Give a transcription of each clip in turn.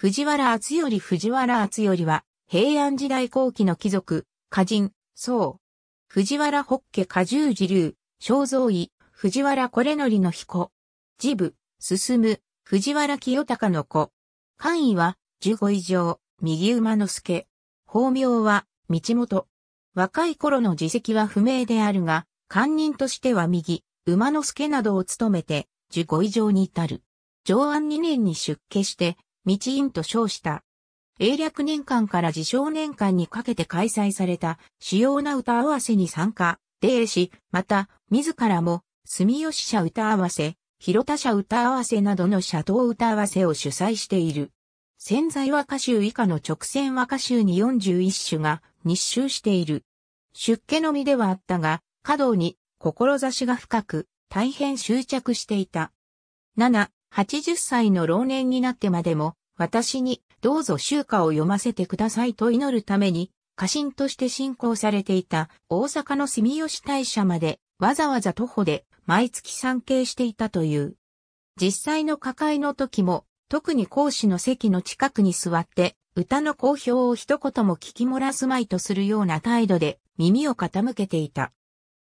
藤原厚頼藤原厚頼は、平安時代後期の貴族、歌人、僧。藤原北家家十字流、肖像医、藤原これのりの彦。自部、進む、藤原清隆の子。官位は、十五以上、右馬之助。法名は、道元。若い頃の自責は不明であるが、官人としては右、馬之助などを務めて、十五以上に至る。上安二年に出家して、道院と称した。英略年間から自称年間にかけて開催された主要な歌合わせに参加、礼し、また、自らも、住吉社歌合わせ、広田社歌合わせなどの社頭歌合わせを主催している。潜在和歌集以下の直線和歌集に41種が日集している。出家のみではあったが、華道に志が深く、大変執着していた。7、80歳の老年になってまでも、私にどうぞ集歌を読ませてくださいと祈るために、家臣として信仰されていた大阪の住吉大社までわざわざ徒歩で毎月参詣していたという。実際の歌会の時も、特に講師の席の近くに座って、歌の好評を一言も聞き漏らすまいとするような態度で耳を傾けていた。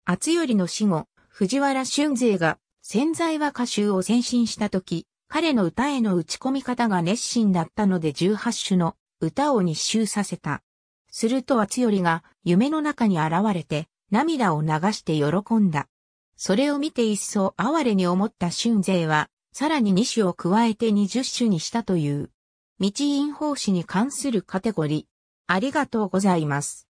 厚頼の死後、藤原俊勢が潜在は歌集を先進した時、彼の歌への打ち込み方が熱心だったので18首の歌を日集させた。すると厚りが夢の中に現れて涙を流して喜んだ。それを見て一層哀れに思った春勢は、さらに2種を加えて20種にしたという。道院法師に関するカテゴリー。ありがとうございます。